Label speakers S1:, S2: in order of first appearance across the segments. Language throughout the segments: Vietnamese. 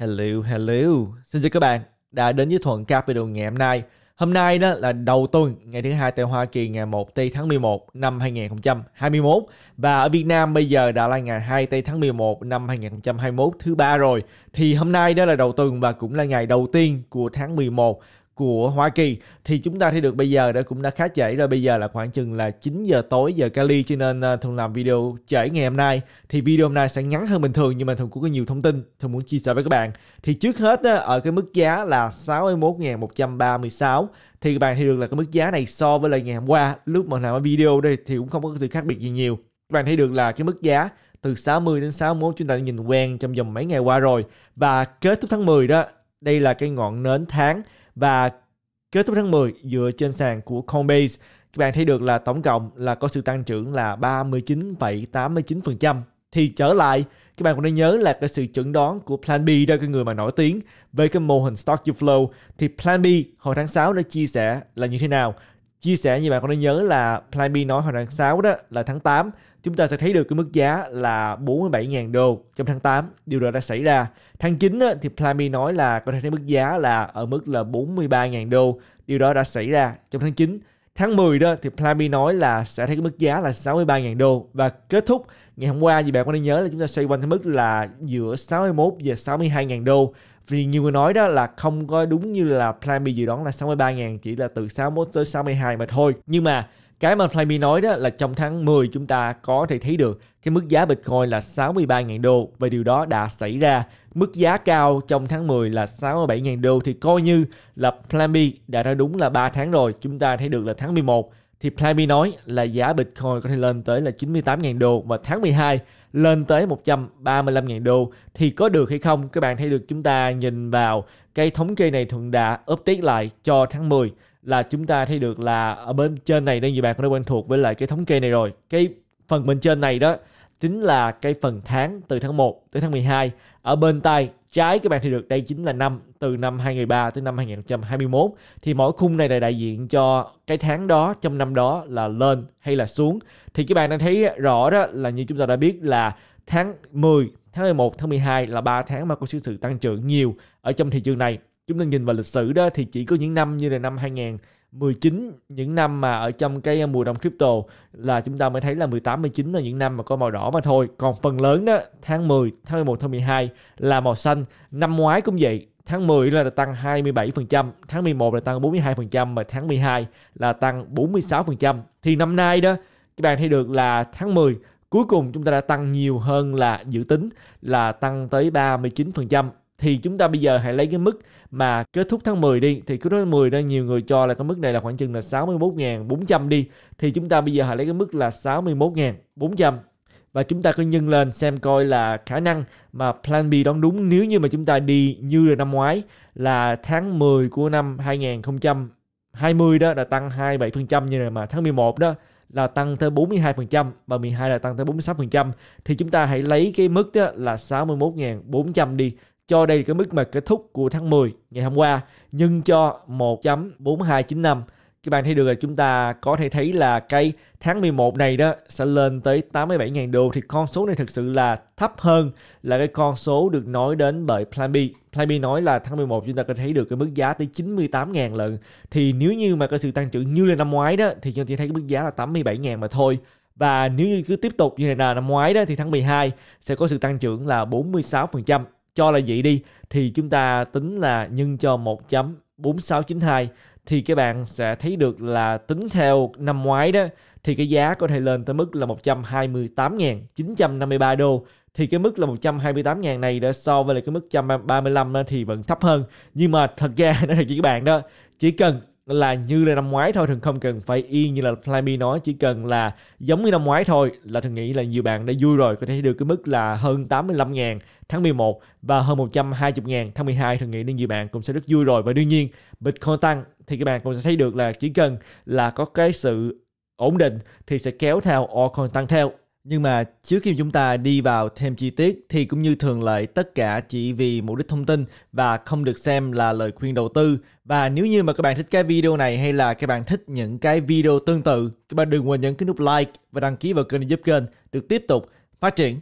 S1: Hello, hello. Xin chào các bạn đã đến với Thuận Capital ngày hôm nay. Hôm nay đó là đầu tuần, ngày thứ hai tại Hoa Kỳ ngày 1 tây tháng 11 năm 2021 và ở Việt Nam bây giờ đã là ngày 2 tây tháng 11 năm 2021 thứ ba rồi. Thì hôm nay đó là đầu tuần và cũng là ngày đầu tiên của tháng 11 của Hoa Kỳ thì chúng ta thấy được bây giờ đã cũng đã khá trễ rồi bây giờ là khoảng chừng là 9 giờ tối giờ Cali cho nên uh, thường làm video trễ ngày hôm nay thì video hôm nay sẽ ngắn hơn bình thường nhưng mà thường cũng có nhiều thông tin thường muốn chia sẻ với các bạn thì trước hết uh, ở cái mức giá là 61.136 thì các bạn thấy được là cái mức giá này so với lại ngày hôm qua lúc mà làm video đây thì cũng không có sự khác biệt gì nhiều các bạn thấy được là cái mức giá từ 60 đến 61 chúng ta đã nhìn quen trong vòng mấy ngày qua rồi và kết thúc tháng 10 đó đây là cái ngọn nến tháng và kết thúc tháng 10 dựa trên sàn của Coinbase các bạn thấy được là tổng cộng là có sự tăng trưởng là 39,89% thì trở lại các bạn cũng nên nhớ là cái sự chuẩn đoán của Plan B đó cái người mà nổi tiếng về cái mô hình Stock to Flow thì Plan B hồi tháng 6 đã chia sẻ là như thế nào chia sẻ như bạn còn đã nhớ là Plan nói hồi tháng 6 đó là tháng 8 chúng ta sẽ thấy được cái mức giá là 47.000 đô trong tháng 8 điều đó đã xảy ra tháng 9 á, thì Plan nói là có thể thấy mức giá là ở mức là 43.000 đô điều đó đã xảy ra trong tháng 9 tháng 10 đó thì Plan nói là sẽ thấy cái mức giá là 63.000 đô và kết thúc ngày hôm qua thì bạn có nên nhớ là chúng ta xoay quanh cái mức là giữa 61 và 62.000 đô vì nhiều người nói đó là không có đúng như là Plan B dự đoán là 63 000 chỉ là từ 61 tới 62 mà thôi nhưng mà cái mà Plan B nói đó là trong tháng 10 chúng ta có thể thấy được cái mức giá Bitcoin là 63.000 đô và điều đó đã xảy ra. Mức giá cao trong tháng 10 là 67.000 đô thì coi như là Plan B đã ra đúng là 3 tháng rồi. Chúng ta thấy được là tháng 11 thì Plamy nói là giá Bitcoin có thể lên tới là 98.000 đô và tháng 12 lên tới 135.000 đô thì có được hay không? Các bạn thấy được chúng ta nhìn vào cái thống kê này thuận đã update lại cho tháng 10 là chúng ta thấy được là ở bên trên này đơn nhiều bạn cũng đã quen thuộc với lại cái thống kê này rồi. Cái phần bên trên này đó chính là cái phần tháng từ tháng 1 tới tháng 12 ở bên tay trái các bạn thì được đây chính là năm từ năm 2003 tới năm 2021 thì mỗi khung này là đại diện cho cái tháng đó trong năm đó là lên hay là xuống thì các bạn đang thấy rõ đó là như chúng ta đã biết là tháng 10 tháng 11 tháng 12 là 3 tháng mà có sự tăng trưởng nhiều ở trong thị trường này chúng ta nhìn vào lịch sử đó thì chỉ có những năm như là năm 2000 19 những năm mà ở trong cái ờ, mùa đông crypto là chúng ta mới thấy là 18 19 là những năm mà có màu đỏ mà thôi. Còn phần lớn đó tháng 10, tháng 11, tháng 12 là màu xanh. Năm ngoái cũng vậy, tháng 10 là tăng 27%, tháng 11 là tăng 42% và tháng 12 là tăng 46%. Thì năm nay đó các bạn thấy được là tháng 10 cuối cùng chúng ta đã tăng nhiều hơn là dự tính là tăng tới 39% thì chúng ta bây giờ hãy lấy cái mức mà kết thúc tháng 10 đi thì kết tháng 10 đó nhiều người cho là cái mức này là khoảng chừng là 61.400 đi thì chúng ta bây giờ hãy lấy cái mức là 61.400 và chúng ta cứ nhân lên xem coi là khả năng mà plan B đón đúng nếu như mà chúng ta đi như là năm ngoái là tháng 10 của năm 2020 đó là tăng 27% như là mà tháng 11 đó là tăng tới 42% và 12 là tăng tới 46% thì chúng ta hãy lấy cái mức đó là 61.400 đi cho đây là cái mức mà kết thúc của tháng 10 ngày hôm qua nhưng cho 1.4295 các bạn thấy được là chúng ta có thể thấy là cái tháng 11 này đó sẽ lên tới 87.000 đô thì con số này thực sự là thấp hơn là cái con số được nói đến bởi Plan B. Plan B nói là tháng 11 chúng ta có thấy được cái mức giá tới 98.000 lận. Thì nếu như mà cái sự tăng trưởng như là năm ngoái đó thì chúng ta thấy cái mức giá là 87.000 mà thôi. Và nếu như cứ tiếp tục như thế này là năm ngoái đó thì tháng 12 sẽ có sự tăng trưởng là 46% cho là vậy đi thì chúng ta tính là nhân cho 1.4692 thì các bạn sẽ thấy được là tính theo năm ngoái đó thì cái giá có thể lên tới mức là 128.953 đô thì cái mức là 128.000 này đã so với lại cái mức 135 thì vẫn thấp hơn nhưng mà thật ra nói thật với các bạn đó chỉ cần là như là năm ngoái thôi thường không cần phải y như là Flyme nói chỉ cần là giống như năm ngoái thôi là thường nghĩ là nhiều bạn đã vui rồi có thể được cái mức là hơn 85 ngàn tháng 11 và hơn 120 ngàn tháng 12 thường nghĩ nên nhiều bạn cũng sẽ rất vui rồi và đương nhiên Bitcoin tăng thì các bạn cũng sẽ thấy được là chỉ cần là có cái sự ổn định thì sẽ kéo theo altcoin tăng theo nhưng mà trước khi chúng ta đi vào thêm chi tiết thì cũng như thường lệ tất cả chỉ vì mục đích thông tin và không được xem là lời khuyên đầu tư. Và nếu như mà các bạn thích cái video này hay là các bạn thích những cái video tương tự, các bạn đừng quên nhấn cái nút like và đăng ký vào kênh để giúp kênh được tiếp tục phát triển.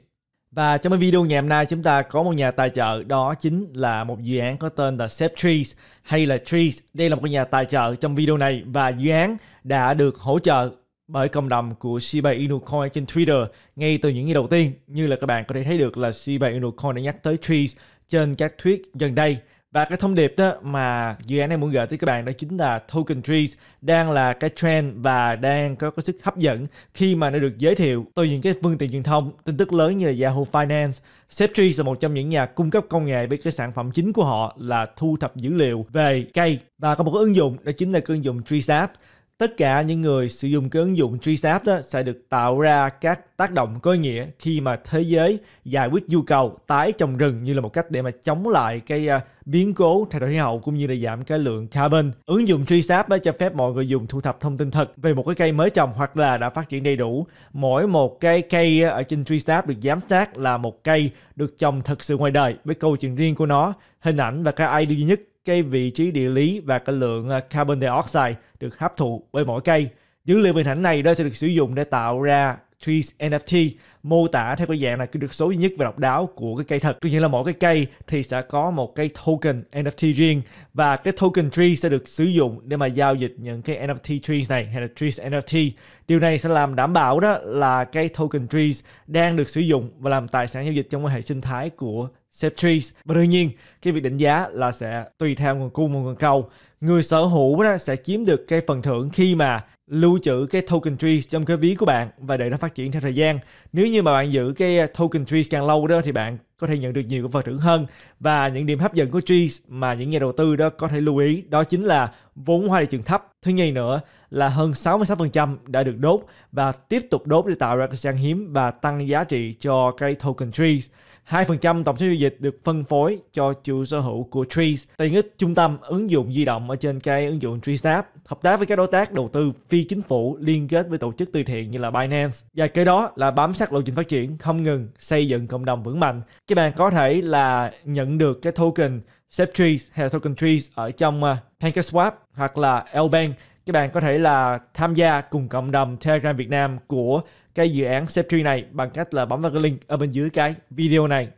S1: Và trong cái video ngày hôm nay chúng ta có một nhà tài trợ đó chính là một dự án có tên là Save Trees hay là Trees. Đây là một cái nhà tài trợ trong video này và dự án đã được hỗ trợ bởi cộng đồng của Shiba Inu Coin trên Twitter ngay từ những ngày đầu tiên. Như là các bạn có thể thấy được là Shiba Inu Coin đã nhắc tới Trees trên các tweet gần đây. Và cái thông điệp đó mà dự án này muốn gửi tới các bạn đó chính là Token Trees đang là cái trend và đang có, cái sức hấp dẫn khi mà nó được giới thiệu từ những cái phương tiện truyền thông, tin tức lớn như là Yahoo Finance. SafeTrees là một trong những nhà cung cấp công nghệ với cái sản phẩm chính của họ là thu thập dữ liệu về cây và có một cái ứng dụng đó chính là cái ứng dụng Trees App tất cả những người sử dụng cái ứng dụng TreeSnap đó sẽ được tạo ra các tác động có nghĩa khi mà thế giới giải quyết nhu cầu tái trồng rừng như là một cách để mà chống lại cái à, biến cố thay đổi khí hậu cũng như là giảm cái lượng carbon. Ứng dụng TreeSnap đã cho phép mọi người dùng thu thập thông tin thật về một cái cây mới trồng hoặc là đã phát triển đầy đủ. Mỗi một cái cây ở trên TreeSnap được giám sát là một cây được trồng thật sự ngoài đời với câu chuyện riêng của nó, hình ảnh và cái ID duy nhất cái vị trí địa lý và cái lượng ờ, carbon dioxide được hấp thụ bởi mỗi cây. Dữ liệu hình ảnh này đó sẽ được sử dụng để tạo ra Trees NFT mô tả theo cái dạng là cái được số duy nhất và độc đáo của cái cây thật. Tuy nhiên là mỗi cái cây thì sẽ có một cái token NFT riêng và cái token tree sẽ được sử dụng để mà giao dịch những cái NFT trees này hay là trees NFT Điều này sẽ làm đảm bảo đó là cái token trees đang được sử dụng và làm tài sản giao dịch trong hệ sinh thái của Septrees. Và đương nhiên, cái việc định giá là sẽ tùy theo nguồn cung và nguồn cầu. Người sở hữu đó sẽ chiếm được cái phần thưởng khi mà lưu trữ cái token trees trong cái ví của bạn và để nó phát triển theo thời gian. Nếu như mà bạn giữ cái token trees càng lâu đó thì bạn có thể nhận được nhiều phần thưởng hơn và những điểm hấp dẫn của Trees mà những nhà đầu tư đó có thể lưu ý đó chính là vốn hóa thị trường thấp. Thứ nhì nữa là hơn 66% đã được đốt và tiếp tục đốt để tạo ra cái sản hiếm và tăng giá trị cho cái token Trees. 2% tổng số giao dịch được phân phối cho chủ sở hữu của Trees, tiện ích trung tâm ứng dụng di động ở trên cái ứng dụng Trees App hợp tác với các đối tác đầu tư phi chính phủ liên kết với tổ chức từ thiện như là Binance. Và kế đó là bám sát lộ trình phát triển, không ngừng xây dựng cộng đồng vững mạnh, các bạn có thể là nhận được cái token Safe Trees hay là token Trees ở trong uh, PancakeSwap hoặc là Elbank, Các bạn có thể là tham gia cùng cộng đồng Telegram Việt Nam của cái dự án Safe Tree này bằng cách là bấm vào cái link ở bên dưới cái video này.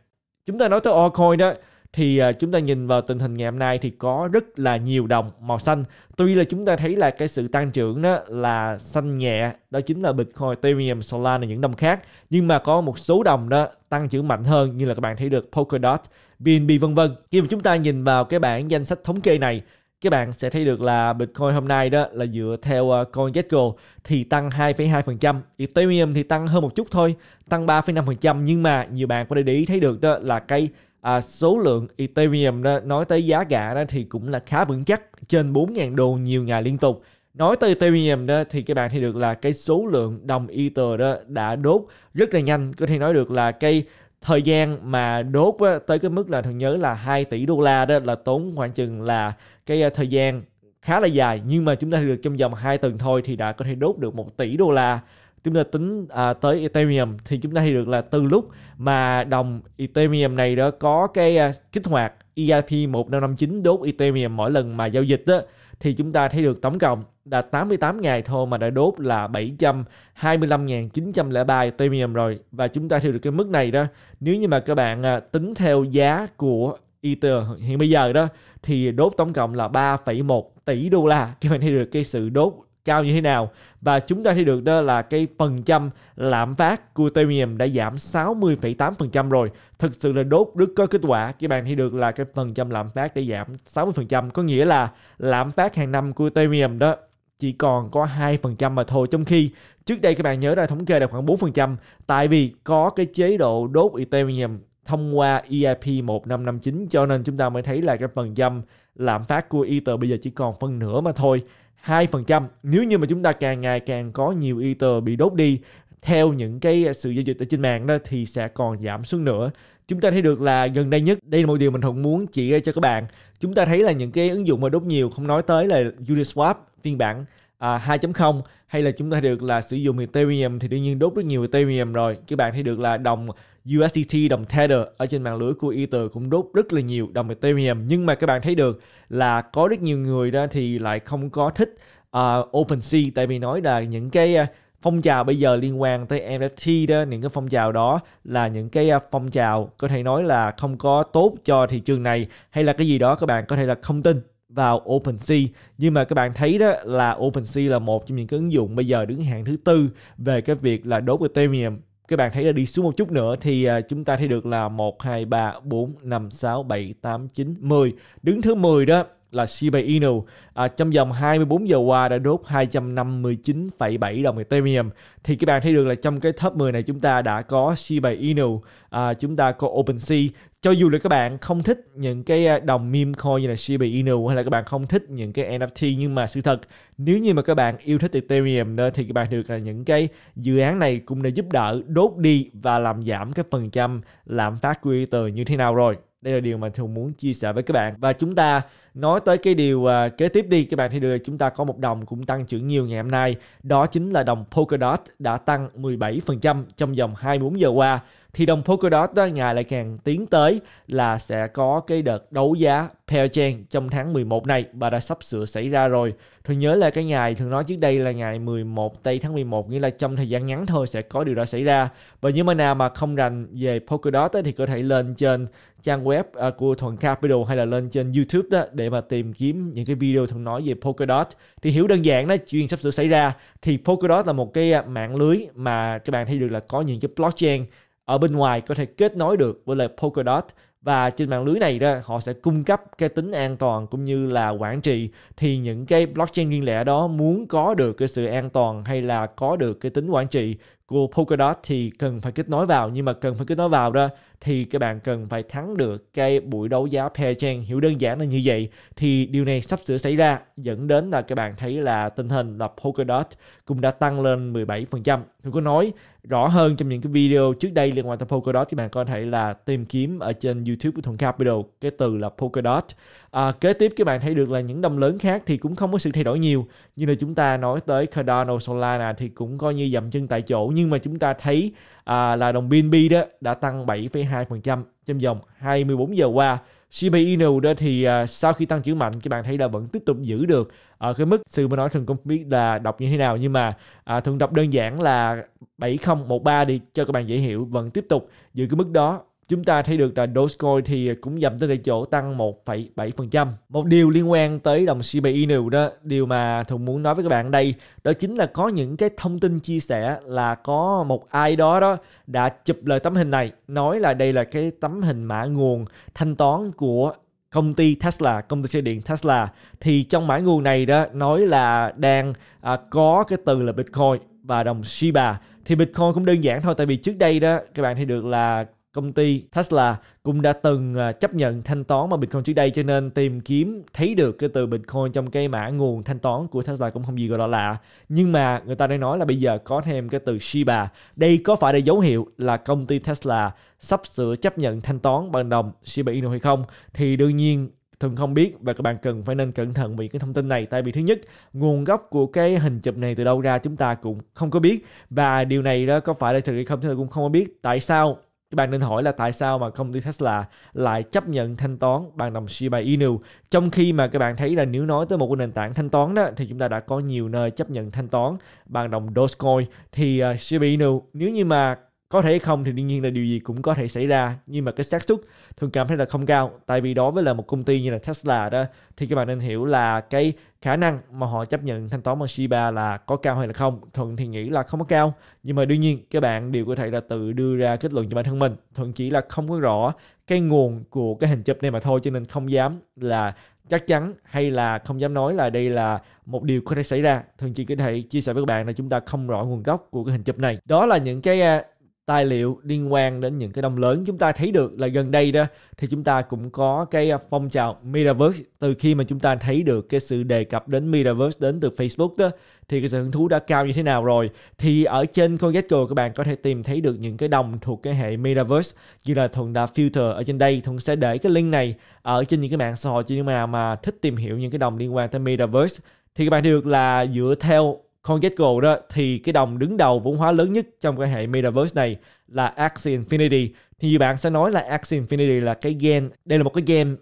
S1: Chúng ta nói tới altcoin đó, thì à, chúng ta nhìn vào tình hình ngày hôm nay thì có rất là nhiều đồng màu xanh. Tuy là chúng ta thấy là cái sự tăng trưởng đó là xanh nhẹ, đó chính là Bitcoin, Ethereum, Solana và những đồng khác. Nhưng mà có một số đồng đó tăng trưởng mạnh hơn như là các bạn thấy được Polkadot, BNB vân vân. Khi mà chúng ta nhìn vào cái bảng danh sách thống kê này các bạn sẽ thấy được là Bitcoin hôm nay đó là dựa theo à, CoinGecko thì tăng 2,2%, Ethereum thì tăng hơn một chút thôi, tăng 3,5% nhưng mà nhiều bạn có để ý thấy được đó là cái à, số lượng Ethereum đó, nói tới giá cả đó thì cũng là khá vững chắc trên 4.000 đô nhiều ngày liên tục nói tới Ethereum đó thì các bạn thấy được là cái số lượng đồng Ether đó đã đốt rất là nhanh có thể nói được là cái thời gian mà đốt á, tới cái mức là thường nhớ là 2 tỷ đô la đó là tốn khoảng chừng là cái à, thời gian khá là dài nhưng mà chúng ta được trong vòng 2 tuần thôi thì đã có thể đốt được 1 tỷ đô la chúng ta tính à, tới Ethereum thì chúng ta thấy được là từ lúc mà đồng Ethereum này đó có cái à, kích hoạt EIP 1559 đốt Ethereum mỗi lần mà giao dịch đó, thì chúng ta thấy được tổng cộng là 88 ngày thôi mà đã đốt là 725.903 Ethereum rồi và chúng ta thấy được cái mức này đó nếu như mà các bạn à, tính theo giá của Ether hiện bây giờ đó thì đốt tổng cộng là 3,1 tỷ đô la các bạn thấy được cái sự đốt cao như thế nào và chúng ta thấy được đó là cái phần trăm lạm phát của Ethereum đã giảm 60,8% rồi thực sự là đốt rất có kết quả các bạn thấy được là cái phần trăm lạm phát đã giảm 60% có nghĩa là lạm phát hàng năm của Ethereum đó chỉ còn có 2% mà thôi trong khi trước đây các bạn nhớ là thống kê là khoảng 4% tại vì có cái chế độ đốt Ethereum thông qua EIP 1559 cho nên chúng ta mới thấy là cái phần trăm lạm phát của Ether bây giờ chỉ còn phân nửa mà thôi 2% nếu như mà chúng ta càng ngày càng có nhiều Ether bị đốt đi theo những cái sự giao dịch ở trên mạng đó thì sẽ còn giảm xuống nữa chúng ta thấy được là gần đây nhất đây là một điều mình thuận muốn chỉ ra cho các bạn chúng ta thấy là những cái ứng dụng mà đốt nhiều không nói tới là Uniswap phiên bản à, 2.0 hay là chúng ta thấy được là sử dụng Ethereum thì đương nhiên đốt rất nhiều Ethereum rồi các bạn thấy được là đồng USDT, đồng Tether ở trên mạng lưới của Ether cũng đốt rất là nhiều đồng Ethereum nhưng mà các bạn thấy được là có rất nhiều người đó thì lại không có thích uh, OpenSea tại vì nói là những cái uh, phong trào bây giờ liên quan tới NFT đó những cái phong trào đó là những cái ờ, phong trào có thể nói là không có tốt cho thị trường này hay là cái gì đó các bạn có thể là không tin vào OpenSea nhưng mà các bạn thấy đó là OpenSea là một trong những cái ứng dụng bây giờ đứng hạng thứ tư về cái việc là đốt Ethereum các bạn thấy là đi xuống một chút nữa thì à, chúng ta thấy được là 1, 2, 3, 4, 5, 6, 7, 8, 9, 10. Đứng thứ 10 đó là Shiba Inu à, trong vòng 24 giờ qua đã đốt 259,7 đồng Ethereum thì các bạn thấy được là trong cái top 10 này chúng ta đã có Shiba Inu à, chúng ta có OpenSea cho dù là các bạn không thích những cái à, đồng meme coin như là Shiba Inu hay là các bạn không thích những cái NFT nhưng mà sự thật nếu như mà các bạn yêu thích Ethereum đó, thì các bạn được là những cái dự án này cũng đã giúp đỡ đốt đi và làm giảm cái phần trăm lạm phát của Ether như thế nào rồi đây là điều mà thường muốn chia sẻ với các bạn và chúng ta nói tới cái điều à, kế tiếp đi các bạn thấy được chúng ta có một đồng cũng tăng trưởng nhiều ngày hôm nay đó chính là đồng Polkadot đã tăng 17% trong vòng 24 giờ qua thì đồng Polkadot đó ngày lại càng tiến tới là sẽ có cái đợt đấu giá Pairchain trong tháng 11 này và đã sắp sửa xảy ra rồi. Thôi nhớ là cái ngày thường nói trước đây là ngày 11 tây tháng 11 nghĩa là trong thời gian ngắn thôi sẽ có điều đó xảy ra. Và nếu mà nào mà không rành về Polkadot đó, thì có thể lên trên trang web à, của Thuận Capital hay là lên trên YouTube đó để mà tìm kiếm những cái video thường nói về Polkadot. Thì hiểu đơn giản đó, chuyện sắp sửa xảy ra thì Polkadot là một cái mạng lưới mà các bạn thấy được là có những cái blockchain ở bên ngoài có thể kết nối được với lại Polkadot và trên mạng lưới này đó họ sẽ cung cấp cái tính an toàn cũng như là quản trị thì những cái blockchain riêng lẻ đó muốn có được cái sự an toàn hay là có được cái tính quản trị của Polkadot thì cần phải kết nối vào nhưng mà cần phải kết nối vào đó thì các bạn cần phải thắng được cái buổi đấu giá pairchain hiểu đơn giản là như vậy thì điều này sắp sửa xảy ra dẫn đến là các bạn thấy là tình hình là Polkadot cũng đã tăng lên 17% tôi có nói rõ hơn trong những cái video trước đây liên quan tới Polkadot thì bạn có thể là tìm kiếm ở trên YouTube của Thuận Capital cái từ là Polkadot à, kế tiếp các bạn thấy được là những đồng lớn khác thì cũng không có sự thay đổi nhiều như là chúng ta nói tới Cardano Solana thì cũng coi như dậm chân tại chỗ nhưng mà chúng ta thấy à, là đồng BNB đó đã tăng 7,2% trong vòng 24 giờ qua. CBIN đó thì à, sau khi tăng trưởng mạnh các bạn thấy là vẫn tiếp tục giữ được ở à, cái mức Sư mà nói thường không biết là đọc như thế nào nhưng mà à, thường đọc đơn giản là 7013 đi cho các bạn dễ hiểu vẫn tiếp tục giữ cái mức đó Chúng ta thấy được là Dogecoin thì cũng dầm tới tại chỗ tăng 1,7%. Một điều liên quan tới đồng Shiba Inu đó, điều mà Thùng muốn nói với các bạn đây, đó chính là có những cái thông tin chia sẻ là có một ai đó đó đã chụp lời tấm hình này, nói là đây là cái tấm hình mã nguồn thanh toán của công ty Tesla, công ty xe điện Tesla thì trong mã nguồn này đó nói là đang à, có cái từ là Bitcoin và đồng Shiba thì Bitcoin cũng đơn giản thôi tại vì trước đây đó các bạn thấy được là công ty Tesla cũng đã từng à, chấp nhận thanh toán bằng Bitcoin trước đây cho nên tìm kiếm thấy được cái từ Bitcoin trong cái mã nguồn thanh toán của Tesla cũng không gì gọi là lạ. Nhưng mà người ta đang nói là bây giờ có thêm cái từ Shiba. Đây có phải là dấu hiệu là công ty Tesla sắp sửa chấp nhận thanh toán bằng đồng Shiba Inu hay không? Thì đương nhiên thường không biết và các bạn cần phải nên cẩn thận vì cái thông tin này tại vì thứ nhất nguồn gốc của cái hình chụp này từ đâu ra chúng ta cũng không có biết và điều này đó có phải là thật hay không thì cũng không có biết tại sao các bạn nên hỏi là tại sao mà công ty Tesla lại chấp nhận thanh toán bằng đồng Shiba Inu trong khi mà các bạn thấy là nếu nói tới một cái nền tảng thanh toán đó thì chúng ta đã có nhiều nơi chấp nhận thanh toán bằng đồng Dogecoin thì uh, Shiba Inu nếu như mà có thể không thì đương nhiên là điều gì cũng có thể xảy ra nhưng mà cái xác suất thường cảm thấy là không cao tại vì đối với là một công ty như là Tesla đó thì các bạn nên hiểu là cái khả năng mà họ chấp nhận thanh toán bằng Shiba là có cao hay là không thuận thì nghĩ là không có cao nhưng mà đương nhiên các bạn đều có thể là tự đưa ra kết luận cho bản thân mình thuận chỉ là không có rõ cái nguồn của cái hình chụp này mà thôi cho nên không dám là chắc chắn hay là không dám nói là đây là một điều có thể xảy ra thường chỉ có thể chia sẻ với các bạn là chúng ta không rõ nguồn gốc của cái hình chụp này đó là những cái à, tài liệu liên quan đến những cái đông lớn chúng ta thấy được là gần đây đó thì chúng ta cũng có cái à, phong trào Metaverse từ khi mà chúng ta thấy được cái sự đề cập đến Metaverse đến từ Facebook đó thì cái sự hứng thú đã cao như thế nào rồi thì ở trên CoinGecko các bạn có thể tìm thấy được những cái đồng thuộc cái hệ Metaverse như là Thuận đã filter ở trên đây Thuận sẽ để cái link này ở trên những cái mạng xã hội cho những mà mà thích tìm hiểu những cái đồng liên quan tới Metaverse thì các bạn được là dựa theo CoinGecko đó thì cái đồng đứng đầu vốn hóa lớn nhất trong cái hệ Metaverse này là Axie Infinity thì bạn sẽ nói là Axie Infinity là cái game đây là một cái game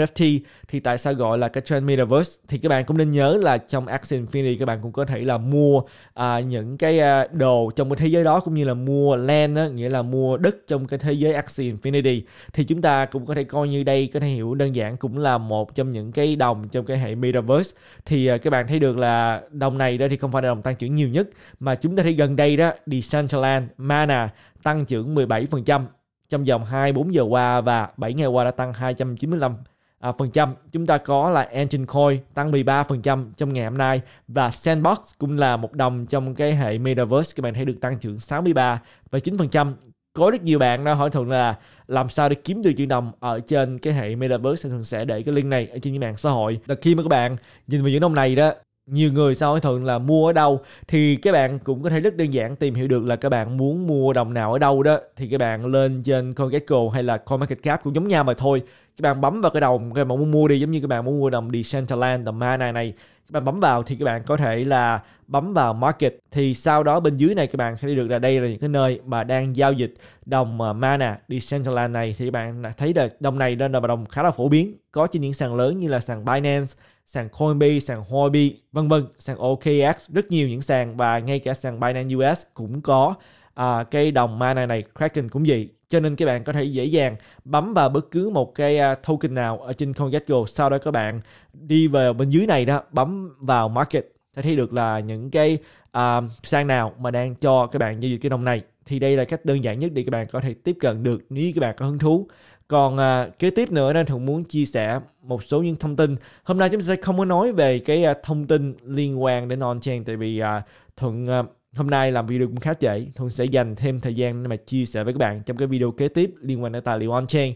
S1: NFT thì tại sao gọi là cái trend metaverse thì các bạn cũng nên nhớ là trong Axie Infinity các bạn cũng có thể là mua à, những cái à, đồ trong cái thế giới đó cũng như là mua land á, nghĩa là mua đất trong cái thế giới Axie Infinity thì chúng ta cũng có thể coi như đây có thể hiểu đơn giản cũng là một trong những cái đồng trong cái hệ metaverse thì à, các bạn thấy được là đồng này đó thì không phải là đồng tăng trưởng nhiều nhất mà chúng ta thấy gần đây đó Decentraland, Mana tăng trưởng 17% trong vòng 24 giờ qua và 7 ngày qua đã tăng 295 à, phần trăm chúng ta có là Engine Coin tăng 13% trong ngày hôm nay và Sandbox cũng là một đồng trong cái hệ Metaverse các bạn thấy được tăng trưởng 63 và 9% có rất nhiều bạn đã hỏi thuận là làm sao để kiếm được triệu đồng ở trên cái hệ metaverse thì thuận sẽ để cái link này ở trên những mạng xã hội và khi mà các bạn nhìn vào những đồng này đó nhiều người sau thường là mua ở đâu thì các bạn cũng có thể rất đơn giản tìm hiểu được là các bạn muốn mua đồng nào ở đâu đó thì các bạn lên trên CoinGecko hay là CoinMarketCap cũng giống nhau mà thôi các bạn bấm vào cái đồng các bạn muốn mua đi giống như các bạn muốn mua đồng Decentraland đồng Mana này bạn bấm vào thì các bạn có thể là bấm vào market thì sau đó bên dưới này các bạn sẽ đi được là đây là những cái nơi mà đang giao dịch đồng ờ, mana Decentraland này thì các bạn thấy được đồng này đây là đồng khá là phổ biến có trên những sàn lớn như là sàn Binance sàn Coinbase, sàn Huobi, vân vân, sàn OKX, rất nhiều những sàn và ngay cả sàn Binance US cũng có à, cái đồng mana này Kraken cũng vậy cho nên các bạn có thể dễ dàng bấm vào bất cứ một cái à, token nào ở trên CoinGecko sau đó các bạn đi về bên dưới này đó bấm vào market sẽ thấy được là những cái uh, sang nào mà đang cho các bạn giao dịch cái đồng này thì đây là cách đơn giản nhất để các bạn có thể tiếp cận được nếu các bạn có hứng thú còn à, kế tiếp nữa nên thường muốn chia sẻ một số những thông tin hôm nay chúng ta sẽ không có nói về cái à, thông tin liên quan đến on chain tại vì à, thuận à, hôm nay làm video cũng khá trễ, Thuận sẽ dành thêm thời gian để mà chia sẻ với các bạn trong cái video kế tiếp liên quan đến tài liệu on-chain